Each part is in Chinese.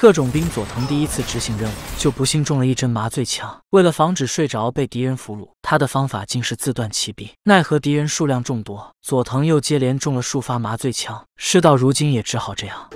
特种兵佐藤第一次执行任务，就不幸中了一针麻醉枪。为了防止睡着被敌人俘虏，他的方法竟是自断其臂。奈何敌人数量众多，佐藤又接连中了数发麻醉枪。事到如今，也只好这样。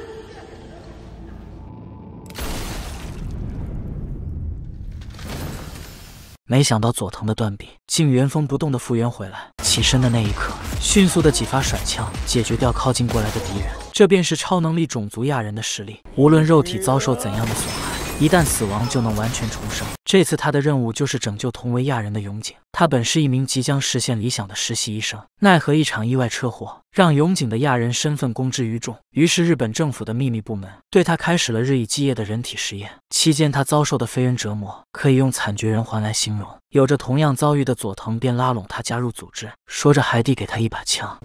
没想到佐藤的断臂竟原封不动地复原回来。起身的那一刻，迅速的几发甩枪解决掉靠近过来的敌人。这便是超能力种族亚人的实力，无论肉体遭受怎样的损害。一旦死亡就能完全重生。这次他的任务就是拯救同为亚人的永井。他本是一名即将实现理想的实习医生，奈何一场意外车祸让永井的亚人身份公之于众。于是日本政府的秘密部门对他开始了日以继夜的人体实验。期间他遭受的非人折磨可以用惨绝人寰来形容。有着同样遭遇的佐藤便拉拢他加入组织，说着还递给他一把枪。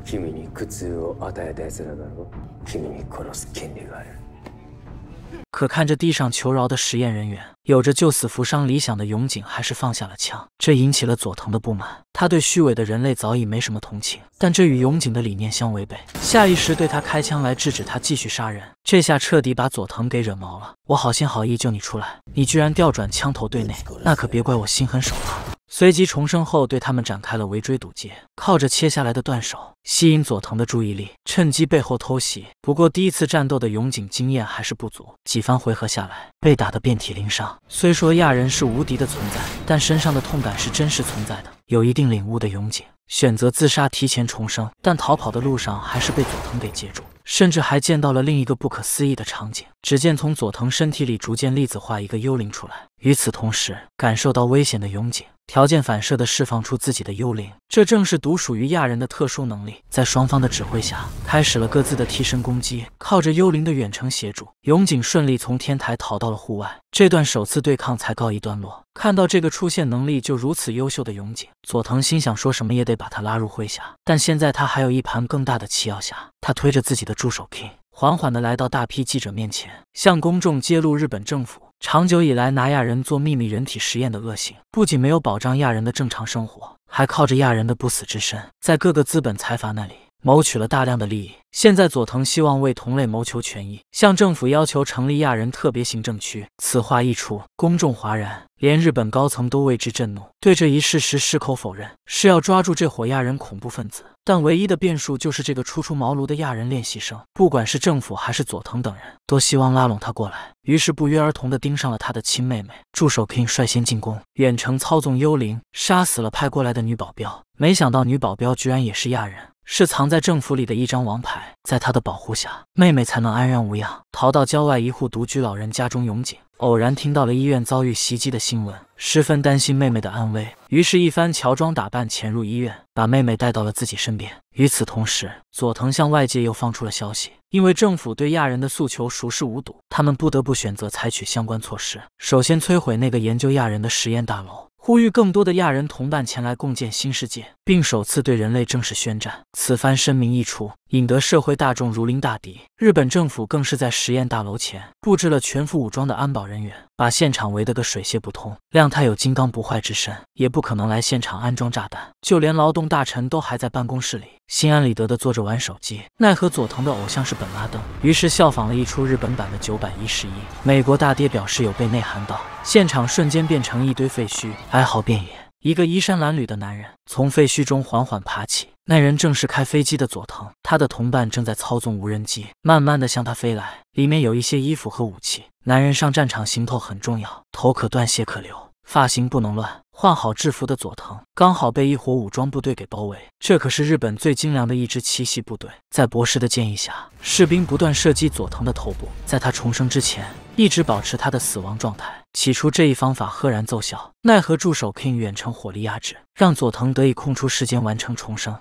可看着地上求饶的实验人员，有着救死扶伤理想的永井还是放下了枪，这引起了佐藤的不满。他对虚伪的人类早已没什么同情，但这与永井的理念相违背，下意识对他开枪来制止他继续杀人。这下彻底把佐藤给惹毛了。我好心好意救你出来，你居然调转枪头对内，那可别怪我心狠手辣。随即重生后，对他们展开了围追堵截，靠着切下来的断手吸引佐藤的注意力，趁机背后偷袭。不过第一次战斗的永井经验还是不足，几番回合下来被打得遍体鳞伤。虽说亚人是无敌的存在，但身上的痛感是真实存在的，有一定领悟的永井。选择自杀，提前重生，但逃跑的路上还是被佐藤给截住，甚至还见到了另一个不可思议的场景。只见从佐藤身体里逐渐粒子化一个幽灵出来，与此同时，感受到危险的永井条件反射的释放出自己的幽灵，这正是独属于亚人的特殊能力。在双方的指挥下，开始了各自的替身攻击。靠着幽灵的远程协助，永井顺利从天台逃到了户外。这段首次对抗才告一段落。看到这个出现能力就如此优秀的永井佐藤心想，说什么也得把他拉入麾下。但现在他还有一盘更大的棋要下。他推着自己的助手 King，缓缓地来到大批记者面前，向公众揭露日本政府长久以来拿亚人做秘密人体实验的恶行。不仅没有保障亚人的正常生活，还靠着亚人的不死之身，在各个资本财阀那里。谋取了大量的利益。现在，佐藤希望为同类谋求权益，向政府要求成立亚人特别行政区。此话一出，公众哗然，连日本高层都为之震怒，对这一事实矢口否认，是要抓住这伙亚人恐怖分子。但唯一的变数就是这个初出茅庐的亚人练习生。不管是政府还是佐藤等人，都希望拉拢他过来，于是不约而同地盯上了他的亲妹妹。助手 King 率先进攻，远程操纵幽灵，杀死了派过来的女保镖。没想到，女保镖居然也是亚人。是藏在政府里的一张王牌，在他的保护下，妹妹才能安然无恙逃到郊外一户独居老人家中。永井偶然听到了医院遭遇袭击的新闻，十分担心妹妹的安危，于是，一番乔装打扮潜入医院，把妹妹带到了自己身边。与此同时，佐藤向外界又放出了消息，因为政府对亚人的诉求熟视无睹，他们不得不选择采取相关措施，首先摧毁那个研究亚人的实验大楼。呼吁更多的亚人同伴前来共建新世界，并首次对人类正式宣战。此番声明一出。引得社会大众如临大敌，日本政府更是在实验大楼前布置了全副武装的安保人员，把现场围得个水泄不通。谅他有金刚不坏之身，也不可能来现场安装炸弹。就连劳动大臣都还在办公室里心安理得地坐着玩手机。奈何佐藤的偶像是本拉登，于是效仿了一出日本版的九百一十一。美国大爹表示有被内涵到，现场瞬间变成一堆废墟，哀嚎遍野。一个衣衫褴褛的男人从废墟中缓缓爬起，那人正是开飞机的佐藤。他的同伴正在操纵无人机，慢慢的向他飞来，里面有一些衣服和武器。男人上战场行头很重要，头可断，血可流，发型不能乱。换好制服的佐藤刚好被一伙武装部队给包围，这可是日本最精良的一支七系部队。在博士的建议下，士兵不断射击佐藤的头部，在他重生之前，一直保持他的死亡状态。起初这一方法赫然奏效，奈何助手 King 远程火力压制，让佐藤得以空出时间完成重生。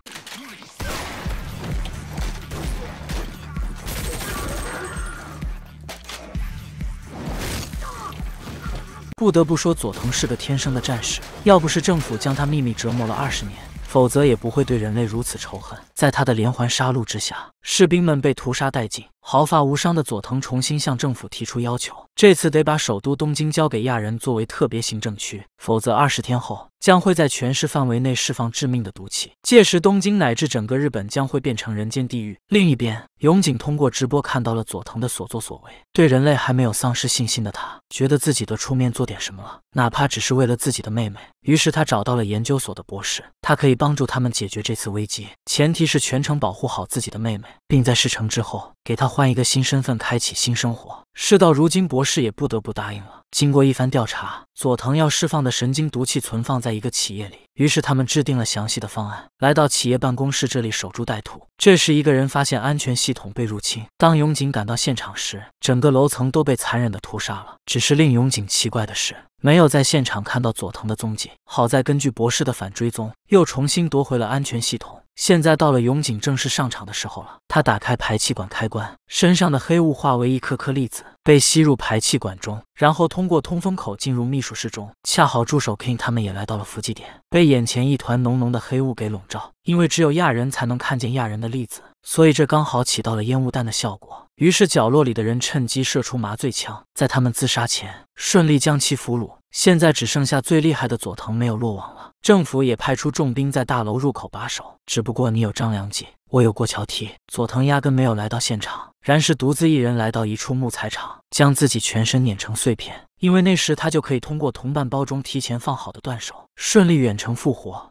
不得不说，佐藤是个天生的战士，要不是政府将他秘密折磨了二十年，否则也不会对人类如此仇恨。在他的连环杀戮之下，士兵们被屠杀殆尽。毫发无伤的佐藤重新向政府提出要求，这次得把首都东京交给亚人作为特别行政区，否则二十天后将会在全市范围内释放致命的毒气，届时东京乃至整个日本将会变成人间地狱。另一边，永井通过直播看到了佐藤的所作所为，对人类还没有丧失信心的他，觉得自己的出面做点什么了，哪怕只是为了自己的妹妹。于是他找到了研究所的博士，他可以帮助他们解决这次危机，前提是全程保护好自己的妹妹，并在事成之后给他。换一个新身份，开启新生活。事到如今，博士也不得不答应了。经过一番调查，佐藤要释放的神经毒气存放在一个企业里，于是他们制定了详细的方案，来到企业办公室这里守株待兔。这时，一个人发现安全系统被入侵。当永井赶到现场时，整个楼层都被残忍的屠杀了。只是令永井奇怪的是，没有在现场看到佐藤的踪迹。好在根据博士的反追踪，又重新夺回了安全系统。现在到了永井正式上场的时候了。他打开排气管开关，身上的黑雾化为一颗颗粒子，被吸入排气管中，然后通过通风口进入秘书室中。恰好助手 King 他们也来到了伏击点，被眼前一团浓浓的黑雾给笼罩。因为只有亚人才能看见亚人的粒子，所以这刚好起到了烟雾弹的效果。于是角落里的人趁机射出麻醉枪，在他们自杀前顺利将其俘虏。现在只剩下最厉害的佐藤没有落网了。政府也派出重兵在大楼入口把守，只不过你有张良计，我有过桥梯。佐藤压根没有来到现场，然是独自一人来到一处木材厂，将自己全身碾成碎片，因为那时他就可以通过同伴包中提前放好的断手，顺利远程复活。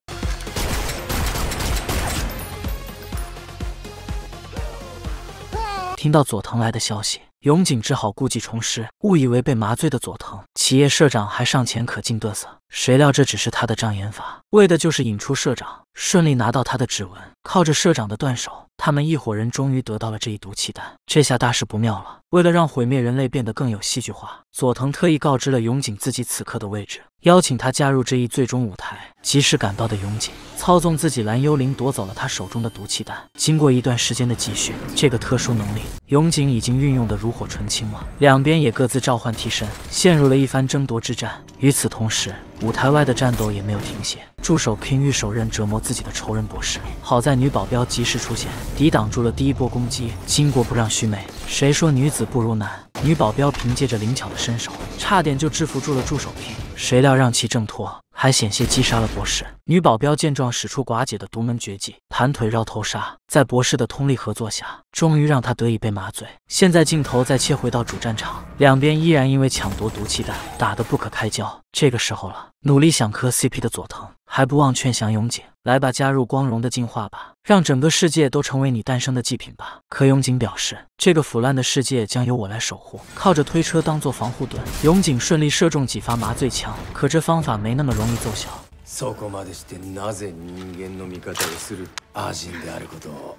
听到佐藤来的消息。永井只好故技重施，误以为被麻醉的佐藤企业社长还上前可劲得瑟，谁料这只是他的障眼法，为的就是引出社长，顺利拿到他的指纹，靠着社长的断手。他们一伙人终于得到了这一毒气弹，这下大事不妙了。为了让毁灭人类变得更有戏剧化，佐藤特意告知了永井自己此刻的位置，邀请他加入这一最终舞台。及时赶到的永井操纵自己蓝幽灵夺走了他手中的毒气弹。经过一段时间的积蓄，这个特殊能力永井已经运用得炉火纯青了。两边也各自召唤替身，陷入了一番争夺之战。与此同时，舞台外的战斗也没有停歇，助手 King 欲手刃折磨自己的仇人博士。好在女保镖及时出现，抵挡住了第一波攻击。巾帼不让须眉，谁说女子不如男？女保镖凭借着灵巧的身手，差点就制服住了助手 King，谁料让其挣脱。还险些击杀了博士。女保镖见状，使出寡姐的独门绝技——盘腿绕头杀，在博士的通力合作下，终于让他得以被麻醉。现在镜头再切回到主战场，两边依然因为抢夺毒气弹打得不可开交。这个时候了，努力想磕 CP 的佐藤还不忘劝降永井：“来吧，加入光荣的进化吧。”让整个世界都成为你诞生的祭品吧。可永井表示，这个腐烂的世界将由我来守护。靠着推车当做防护盾，永井顺利射中几发麻醉枪。可这方法没那么容易奏效。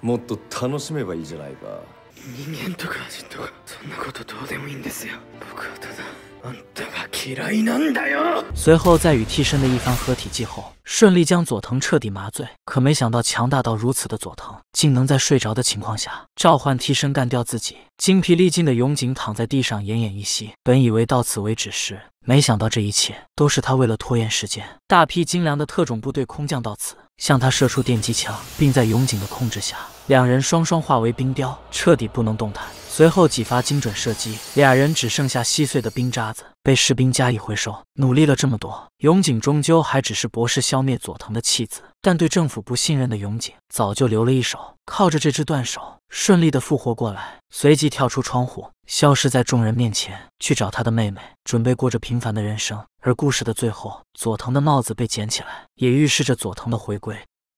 もっと楽しめばいいじゃないか。人間とかアシッドかそんなことどうでもいいんですよ。僕はただ。随后，在与替身的一番合体技后，顺利将佐藤彻底麻醉。可没想到，强大到如此的佐藤，竟能在睡着的情况下召唤替身干掉自己。精疲力尽的永井躺在地上，奄奄一息。本以为到此为止时，没想到这一切都是他为了拖延时间。大批精良的特种部队空降到此，向他射出电击枪，并在永井的控制下，两人双双化为冰雕，彻底不能动弹。随后几发精准射击，俩人只剩下细碎的冰渣子，被士兵加以回收。努力了这么多，永井终究还只是博士消灭佐藤的弃子。但对政府不信任的永井早就留了一手，靠着这只断手顺利的复活过来，随即跳出窗户，消失在众人面前，去找他的妹妹，准备过着平凡的人生。而故事的最后，佐藤的帽子被捡起来，也预示着佐藤的回归。